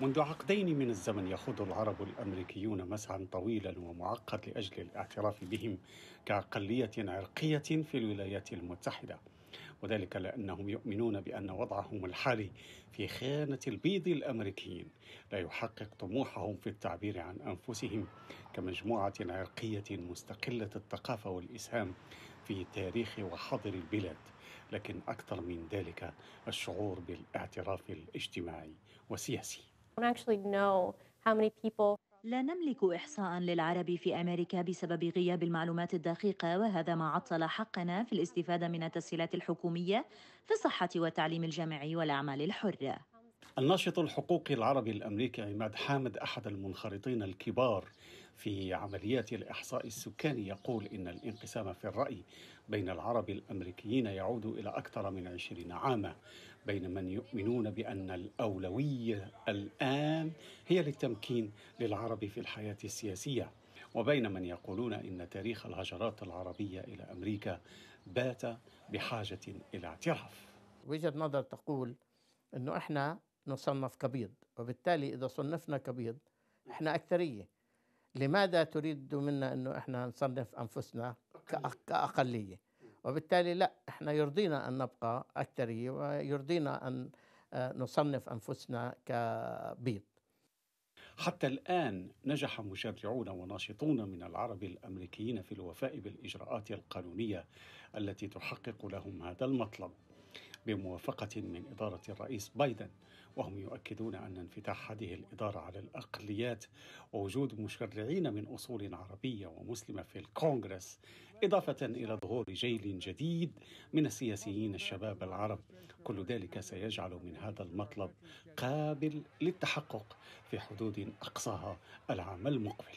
منذ عقدين من الزمن يخوض العرب الامريكيون مسعى طويلا ومعقد لاجل الاعتراف بهم كاقليه عرقيه في الولايات المتحده وذلك لانهم يؤمنون بان وضعهم الحالي في خانه البيض الامريكيين لا يحقق طموحهم في التعبير عن انفسهم كمجموعه عرقيه مستقله الثقافه والاسهام في تاريخ وحاضر البلاد لكن اكثر من ذلك الشعور بالاعتراف الاجتماعي والسياسي لا نملك إحصاء للعرب في أمريكا بسبب غياب المعلومات الدقيقة وهذا ما عطل حقنا في الاستفادة من التسهيلات الحكومية في الصحة والتعليم الجامعي والأعمال الحرة الناشط الحقوقي العربي الامريكي عماد حامد احد المنخرطين الكبار في عمليات الاحصاء السكاني يقول ان الانقسام في الراي بين العرب الامريكيين يعود الى اكثر من عشرين عاما بين من يؤمنون بان الاولويه الان هي للتمكين للعرب في الحياه السياسيه وبين من يقولون ان تاريخ الهجرات العربيه الى امريكا بات بحاجه الى اعتراف وجهه نظر تقول انه احنا نصنف كبيض وبالتالي إذا صنفنا كبيض إحنا أكثرية لماذا تريد منا أنه إحنا نصنف أنفسنا كأقلية وبالتالي لا إحنا يرضينا أن نبقى أكثرية ويرضينا أن آه، نصنف أنفسنا كبيض حتى الآن نجح مشرعون وناشطون من العرب الأمريكيين في الوفاء بالإجراءات القانونية التي تحقق لهم هذا المطلب بموافقة من إدارة الرئيس بايدن وهم يؤكدون أن انفتاح هذه الإدارة على الأقليات ووجود مشرعين من أصول عربية ومسلمة في الكونغرس إضافة إلى ظهور جيل جديد من السياسيين الشباب العرب كل ذلك سيجعل من هذا المطلب قابل للتحقق في حدود أقصاها العام المقبل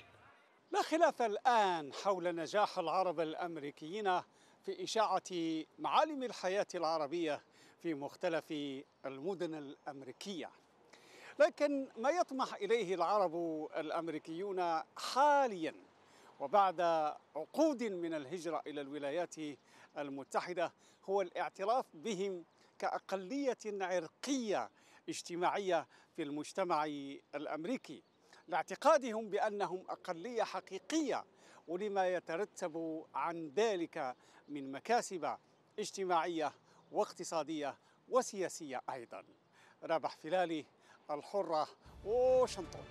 لا خلاف الآن حول نجاح العرب الأمريكيين في إشاعة معالم الحياة العربية في مختلف المدن الامريكيه لكن ما يطمح اليه العرب الامريكيون حاليا وبعد عقود من الهجره الى الولايات المتحده هو الاعتراف بهم كاقليه عرقيه اجتماعيه في المجتمع الامريكي لاعتقادهم بانهم اقليه حقيقيه ولما يترتب عن ذلك من مكاسب اجتماعيه واقتصادية وسياسية أيضا رابح فلالي الحرة واشنطن